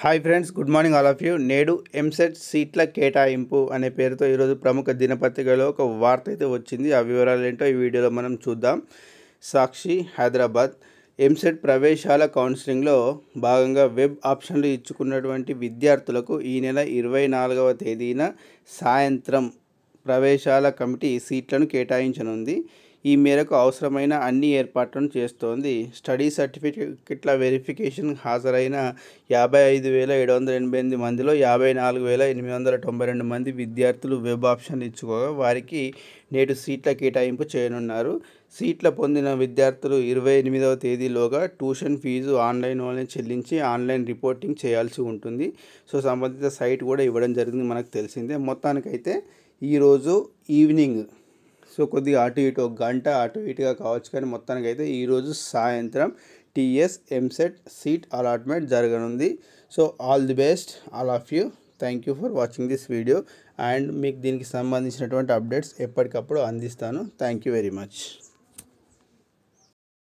hi friends good morning all of you నేడు EAMCET సీట్ల కేటాయింపు అనే పేరుతో ఈరోజు ప్రముఖ దినపత్రికలో ఒక వార్త అయితే వచ్చింది ఆ వివరాలు ఏంటో ఈ వీడియోలో మనం చూద్దాం సాక్షి హైదరాబాద్ ఎంసెట్ ప్రవేశాల కౌన్సిలింగ్లో భాగంగా వెబ్ ఆప్షన్లు ఇచ్చుకున్నటువంటి విద్యార్థులకు ఈ నెల ఇరవై నాలుగవ తేదీన సాయంత్రం ప్రవేశాల కమిటీ సీట్లను కేటాయించనుంది ఈ మేరకు అవసరమైన అన్ని ఏర్పాట్లను చేస్తోంది స్టడీ సర్టిఫికెట్ల వెరిఫికేషన్ హాజరైన యాభై ఐదు వేల ఏడు వందల ఎనభై ఎనిమిది మందిలో యాభై నాలుగు వేల ఎనిమిది వందల తొంభై రెండు మంది విద్యార్థులు వెబ్ ఆప్షన్ ఇచ్చుకోగా వారికి నేడు సీట్ల కేటాయింపు చేయనున్నారు సీట్ల పొందిన విద్యార్థులు ఇరవై ఎనిమిదవ తేదీలోగా ట్యూషన్ ఫీజు ఆన్లైన్ ఆన్లైన్లోనే చెల్లించి ఆన్లైన్ రిపోర్టింగ్ చేయాల్సి ఉంటుంది సో సంబంధిత సైట్ కూడా ఇవ్వడం జరిగింది మనకు తెలిసిందే మొత్తానికైతే ఈరోజు ఈవినింగ్ సో కొద్దిగా అటు ఇటు ఒక గంట అటు ఇటుగా కావచ్చు కానీ మొత్తానికి అయితే ఈరోజు సాయంత్రం టీఎస్ ఎంసెట్ సీట్ అలాట్మెంట్ జరగనుంది so all the best all of you thank you for watching this video and మీకు దీనికి సంబంధించినటువంటి అప్డేట్స్ ఎప్పటికప్పుడు అందిస్తాను థ్యాంక్ యూ వెరీ మచ్